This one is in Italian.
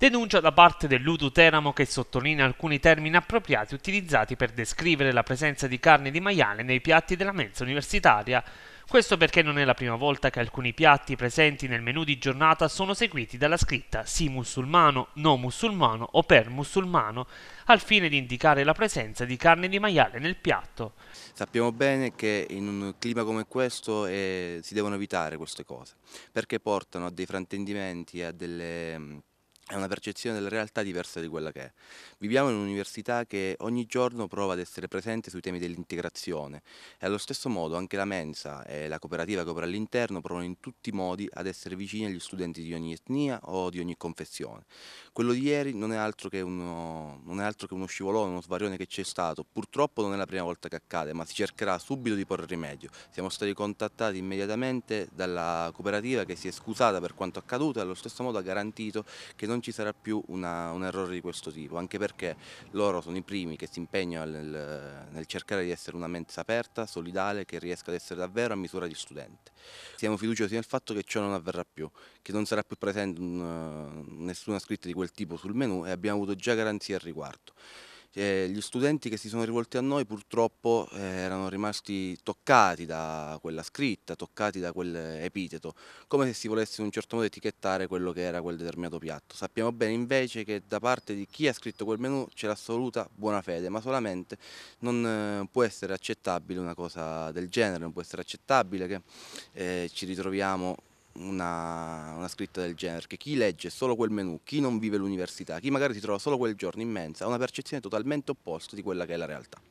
Denuncia da parte dell'Udu Teramo che sottolinea alcuni termini appropriati utilizzati per descrivere la presenza di carne di maiale nei piatti della mensa universitaria. Questo perché non è la prima volta che alcuni piatti presenti nel menù di giornata sono seguiti dalla scritta sì musulmano, no musulmano o per musulmano, al fine di indicare la presenza di carne di maiale nel piatto. Sappiamo bene che in un clima come questo eh, si devono evitare queste cose, perché portano a dei frantendimenti e a delle è una percezione della realtà diversa di quella che è. Viviamo in un'università che ogni giorno prova ad essere presente sui temi dell'integrazione e allo stesso modo anche la mensa e la cooperativa che opera all'interno provano in tutti i modi ad essere vicini agli studenti di ogni etnia o di ogni confessione. Quello di ieri non è altro che uno, altro che uno scivolone, uno svarione che c'è stato. Purtroppo non è la prima volta che accade, ma si cercherà subito di porre rimedio. Siamo stati contattati immediatamente dalla cooperativa che si è scusata per quanto accaduto e allo stesso modo ha garantito che non non ci sarà più una, un errore di questo tipo, anche perché loro sono i primi che si impegnano nel, nel cercare di essere una mensa aperta, solidale, che riesca ad essere davvero a misura di studente. Siamo fiduciosi nel fatto che ciò non avverrà più, che non sarà più presente un, nessuna scritta di quel tipo sul menu e abbiamo avuto già garanzie al riguardo eh, gli studenti che si sono rivolti a noi purtroppo eh, erano rimasti toccati da quella scritta, toccati da quell'epiteto, come se si volesse in un certo modo etichettare quello che era quel determinato piatto. Sappiamo bene invece che da parte di chi ha scritto quel menù c'è l'assoluta buona fede, ma solamente non eh, può essere accettabile una cosa del genere, non può essere accettabile che eh, ci ritroviamo una, una, scritta del genere, che chi legge solo quel menu, chi non vive l'università, chi magari si trova solo quel giorno in mensa, ha una percezione totalmente opposta di quella che è la realtà.